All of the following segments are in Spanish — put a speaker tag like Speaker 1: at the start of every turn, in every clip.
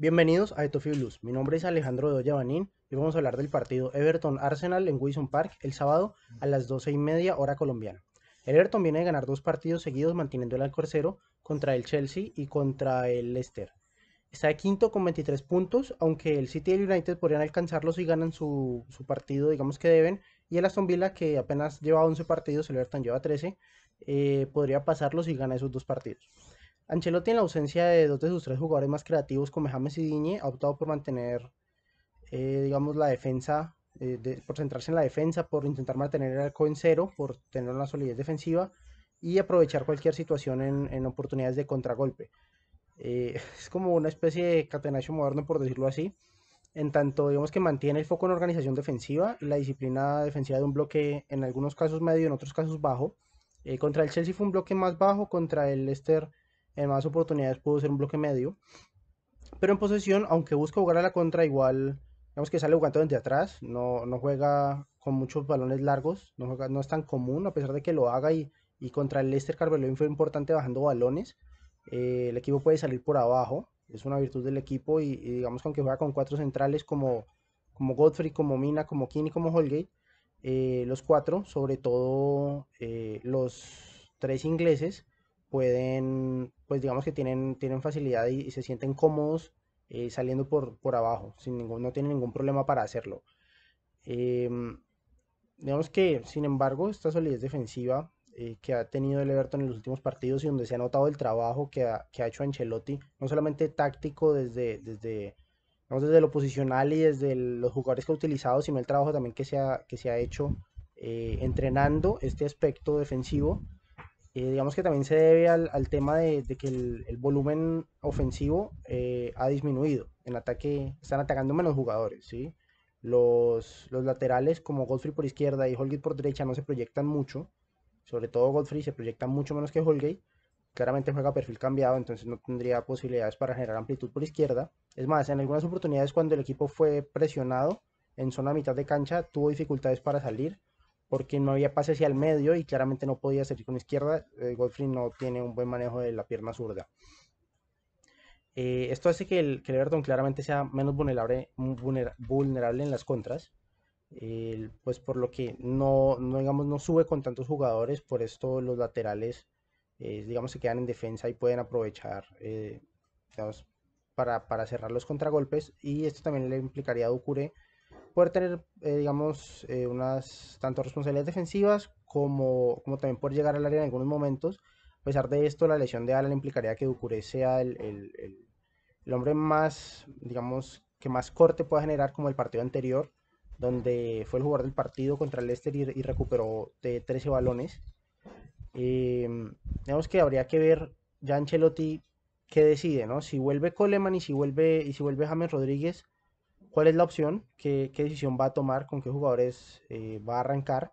Speaker 1: Bienvenidos a Etofio Blues. Mi nombre es Alejandro de Banín y vamos a hablar del partido Everton Arsenal en Wilson Park el sábado a las 12 y media hora colombiana. El Everton viene de ganar dos partidos seguidos manteniendo el alcorcero contra el Chelsea y contra el Leicester. Está de quinto con 23 puntos, aunque el City y el United podrían alcanzarlos si ganan su, partido, digamos que deben, y el Aston Villa, que apenas lleva 11 partidos, el Everton lleva 13, eh, podría pasarlos si gana esos dos partidos. Ancelotti, en la ausencia de dos de sus tres jugadores más creativos como James y Diñe, ha optado por mantener, eh, digamos, la defensa, eh, por centrarse en la defensa, por intentar mantener el arco en cero, por tener una solidez defensiva y aprovechar cualquier situación en, oportunidades de contragolpe. Eh, es como una especie de catenacho moderno, por decirlo así, en tanto, digamos, que mantiene el foco en organización defensiva la disciplina defensiva de un bloque, en algunos casos medio, en otros casos bajo. contra el Chelsea fue un bloque más bajo, contra el Leicester en más oportunidades pudo ser un bloque medio. Pero en posesión, aunque busca jugar a la contra, igual, digamos que sale jugando de atrás, no, juega con muchos balones largos, no, no es tan común, a pesar de que lo haga y, contra el Leicester Carvalho fue importante bajando balones. Eh, el equipo puede salir por abajo, es una virtud del equipo y, digamos que aunque juega con cuatro centrales como, como Godfrey, como Mina, como Kini, como Holgate, eh, los cuatro, sobre todo eh, los tres ingleses, pueden, pues digamos que tienen, tienen facilidad y, se sienten cómodos eh, saliendo por, por abajo, sin ningún, no tienen ningún problema para hacerlo. Em, digamos que, sin embargo, esta solidez defensiva eh, que ha tenido el Everton en los últimos partidos y donde se ha notado el trabajo que ha, que ha hecho Ancelotti, no solamente táctico desde, desde, desde lo posicional y desde los jugadores que ha utilizado, sino el trabajo también que se que se ha hecho eh, entrenando este aspecto defensivo eh, digamos que también se debe al, al tema de, que el, volumen ofensivo eh, ha disminuido. En ataque están atacando menos jugadores, ¿sí? Los, los laterales como Godfrey por izquierda y Holgate por derecha no se proyectan mucho. Sobre todo Godfrey se proyecta mucho menos que Holgate. Claramente juega perfil cambiado, entonces no tendría posibilidades para generar amplitud por izquierda. Es más, en algunas oportunidades cuando el equipo fue presionado en zona mitad de cancha, tuvo dificultades para salir porque no había pase hacia el medio y claramente no podía salir con izquierda. Eh, no tiene un buen manejo de la pierna zurda. Eh, esto hace que el, Everton claramente sea menos vulnerable, vulnerable en las contras, pues por lo que no, digamos, no sube con tantos jugadores, por esto los laterales eh, digamos se quedan en defensa y pueden aprovechar eh, para, para cerrar los contragolpes y esto también le implicaría a Ducure poder tener, eh, digamos, eh, unas tanto responsabilidades defensivas como, como también poder llegar al área en algunos momentos. A pesar de esto, la lesión de Alan implicaría que Ducuré sea el, hombre más, digamos, que más corte pueda generar como el partido anterior, donde fue el jugador del partido contra el Leicester y, recuperó 13 balones. Eh, digamos que habría que ver ya Ancelotti qué decide, ¿no? Si vuelve Coleman y si vuelve, y si vuelve James Rodríguez, cuál es la opción, qué, decisión va a tomar, con qué jugadores eh, va a arrancar,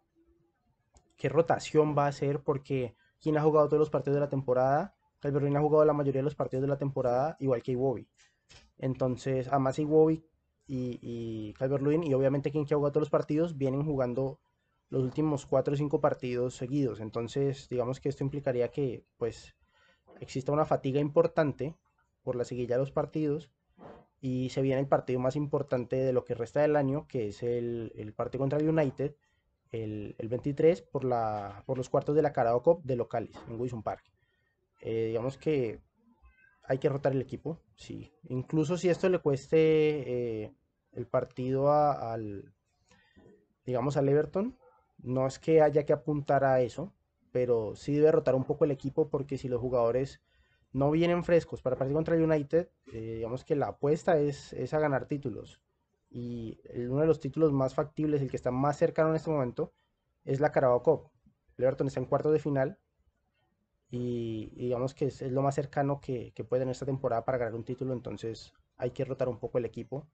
Speaker 1: qué rotación va a hacer, porque quien ha jugado todos los partidos de la temporada, Calverón ha jugado la mayoría de los partidos de la temporada, igual que Iwobi. Entonces, además Iwobi y, y y obviamente quien que ha jugado todos los partidos, vienen jugando los últimos 4 o 5 partidos seguidos. Entonces, digamos que esto implicaría que pues exista una fatiga importante por la seguida de los partidos y se viene el partido más importante de lo que resta del año, que es el, partido contra el United, el, 23, por, la, por los cuartos de la Carabao Cup de locales en Wilson Park. Eh, digamos que hay que rotar el equipo, sí. Incluso si esto le cueste eh, el partido al, digamos, al Everton, no es que haya que apuntar a eso, pero sí debe rotar un poco el equipo porque si los jugadores no vienen frescos para partir contra el United, eh, digamos que la apuesta es, a ganar títulos. Y uno de los títulos más factibles, el que está más cercano en este momento, es la Carabao Cup. El Everton está en cuartos de final y, digamos que es, lo más cercano que, que puede en esta temporada para ganar un título, entonces hay que rotar un poco el equipo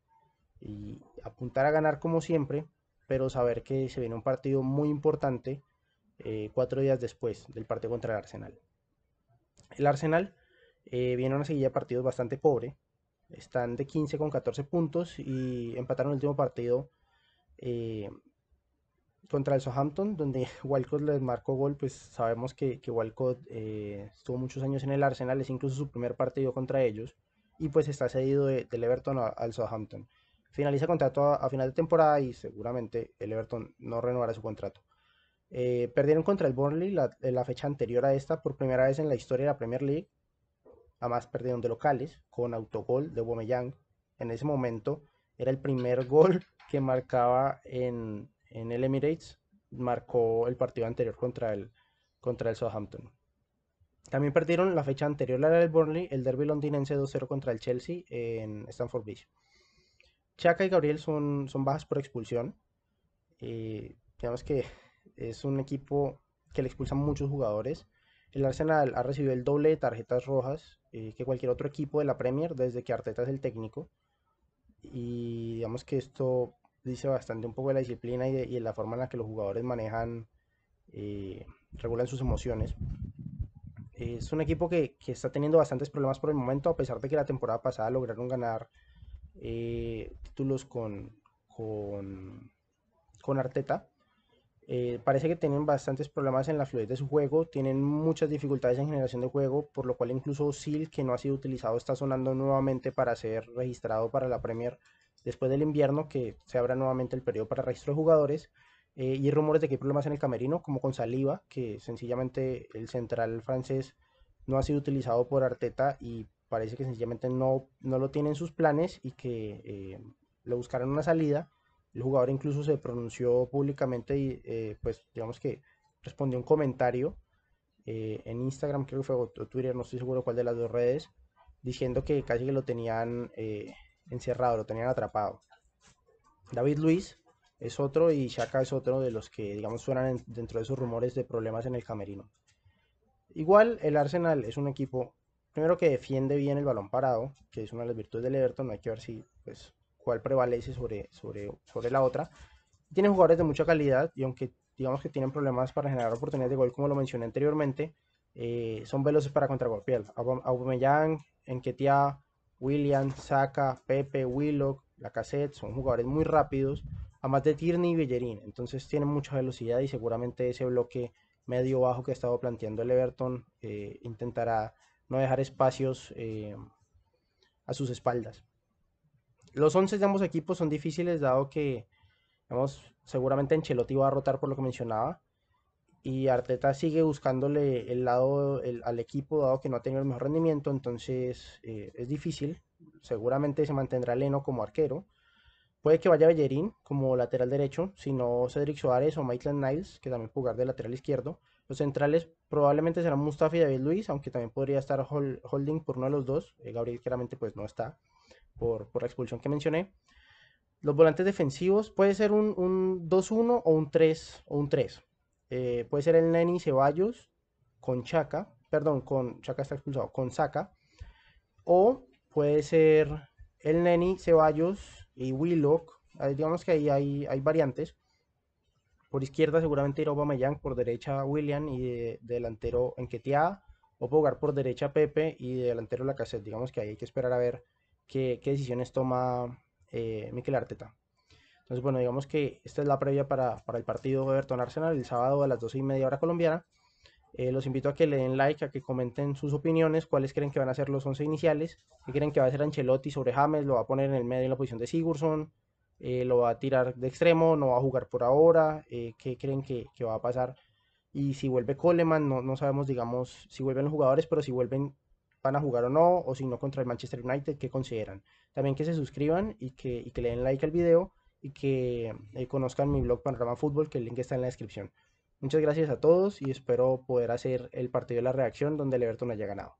Speaker 1: y apuntar a ganar como siempre, pero saber que se viene un partido muy importante eh, cuatro días después del partido contra el Arsenal. El Arsenal eh, viene una seguida de partidos bastante pobre. Están de 15 con 14 puntos y empataron el último partido eh, contra el Southampton, donde Walcott les marcó gol. Pues sabemos que, Walcott eh, estuvo muchos años en el Arsenal, es incluso su primer partido contra ellos. Y pues está cedido del Everton al Southampton. Finaliza contrato a, final de temporada y seguramente el Everton no renovará su contrato. Eh, perdieron contra el Burnley la, la fecha anterior a esta por primera vez en la historia de la Premier League Además perdieron de locales con autogol de Womeyang. En ese momento era el primer gol que marcaba en, el Emirates. Marcó el partido anterior contra el, contra el Southampton. También perdieron la fecha anterior a la del Burnley, el derby londinense 2-0 contra el Chelsea en Stamford Bridge. Chaka y Gabriel son, son bajas por expulsión. Eh, digamos que es un equipo que le expulsan muchos jugadores. El Arsenal ha recibido el doble de tarjetas rojas eh, que cualquier otro equipo de la Premier desde que Arteta es el técnico. Y digamos que esto dice bastante un poco de la disciplina y de, la forma en la que los jugadores manejan, y eh, regulan sus emociones. Es un equipo que, está teniendo bastantes problemas por el momento, a pesar de que la temporada pasada lograron ganar eh, títulos con, con Arteta. Eh, parece que tienen bastantes problemas en la fluidez de su juego, tienen muchas dificultades en generación de juego, por lo cual incluso SIL que no ha sido utilizado, está sonando nuevamente para ser registrado para la Premier después del invierno, que se abra nuevamente el periodo para registro de jugadores. y eh, y rumores de que hay problemas en el camerino, como con saliva que sencillamente el central francés no ha sido utilizado por Arteta y parece que sencillamente no, no lo tienen sus planes y que eh, le buscaron una salida. El jugador incluso se pronunció públicamente y eh, pues digamos que respondió un comentario eh, en Instagram, creo que fue o Twitter, no estoy seguro cuál de las dos redes, diciendo que casi que lo tenían eh, encerrado, lo tenían atrapado. David Luis es otro y Shaka es otro de los que digamos suenan dentro de esos rumores de problemas en el camerino. Igual el Arsenal es un equipo primero que defiende bien el balón parado, que es una de las virtudes del Everton, hay que ver si pues cuál prevalece sobre, sobre, sobre la otra. tienen jugadores de mucha calidad y aunque digamos que tienen problemas para generar oportunidades de gol, como lo mencioné anteriormente, eh, son veloces para contragolpear. Aubameyang, Enquetia, William, Saka, Pepe, Willock, Lacazette, son jugadores muy rápidos, además de Tierney y Bellerín. Entonces tienen mucha velocidad y seguramente ese bloque medio-bajo que ha estado planteando el Everton eh, intentará no dejar espacios eh, a sus espaldas. Los 11 de ambos equipos son difíciles dado que seguramente Ancelotti va a rotar por lo que mencionaba y Arteta sigue buscándole el lado al equipo dado que no ha tenido el mejor rendimiento, entonces eh, es difícil. Seguramente se mantendrá Leno como arquero. Puede que vaya Bellerín como lateral derecho, si no Cedric Suárez o Maitland Niles, que también jugar de lateral izquierdo. Los centrales probablemente serán Mustafi y David Luis, aunque también podría estar Holding por uno de los dos. Eh, Gabriel claramente pues no está por, la expulsión que mencioné. Los volantes defensivos puede ser un, 2-1 o un 3 o un 3. Eh, puede ser el Neni Ceballos con Chaca, perdón, con Chaca está expulsado, con Saca. O puede ser el Neni Ceballos y Willock. Ah, digamos que ahí hay, hay variantes. Por izquierda seguramente irá Aubameyang, por derecha William y delantero Enquetea. O puede jugar por derecha Pepe y de delantero Lacazette. Digamos que ahí hay que esperar a ver qué, decisiones toma eh, Arteta. Entonces, bueno, digamos que esta es la previa para, el partido Everton-Arsenal el sábado a las 12 y media hora colombiana. Eh, los invito a que le den like, a que comenten sus opiniones, cuáles creen que van a ser los 11 iniciales, qué creen que va a ser Ancelotti sobre James, lo va a poner en el medio en la posición de Sigurdsson, eh, lo va a tirar de extremo, no va a jugar por ahora, eh, qué creen que, va a pasar. Y si vuelve Coleman, no, no sabemos, digamos, si vuelven los jugadores, pero si vuelven van a jugar o no, o si no contra el Manchester United, qué consideran. También que se suscriban y que, le den like al video y que eh, conozcan mi blog Panorama Fútbol, que el link está en la descripción. Muchas gracias a todos y espero poder hacer el partido de la reacción donde el Everton haya ganado.